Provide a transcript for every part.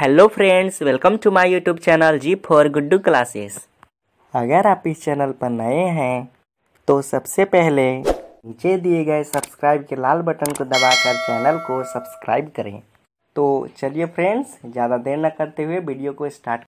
hello friends welcome to my YouTube channel G for Guddu classes अगर आप इस channel पर नए हैं तो सबसे पहले नीचे दिए गए सब्सक्राइब के लाल बटन को दबाकर चैनल को सब्सक्राइब करें तो चलिए फ्रेंड्स ज़्यादा देर न करते हुए वीडियो को स्टार्ट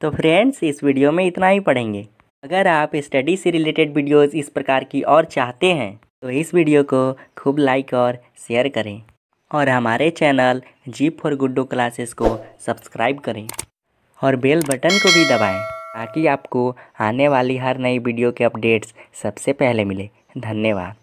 तो फ्रेंड्स इस वीडियो में इतना ही पढ़ेंगे अगर आप स्टडी से रिलेटेड वीडियोस इस प्रकार की और चाहते हैं तो इस वीडियो को खूब लाइक और शेयर करें और हमारे channel G for Guddo classes को सब्सक्राइब करें और बेल बटन को भी दबाएं ताकि आपको आने वाली हर नई वीडियो के अपडेट्स सबसे पहले मिले धन्यवाद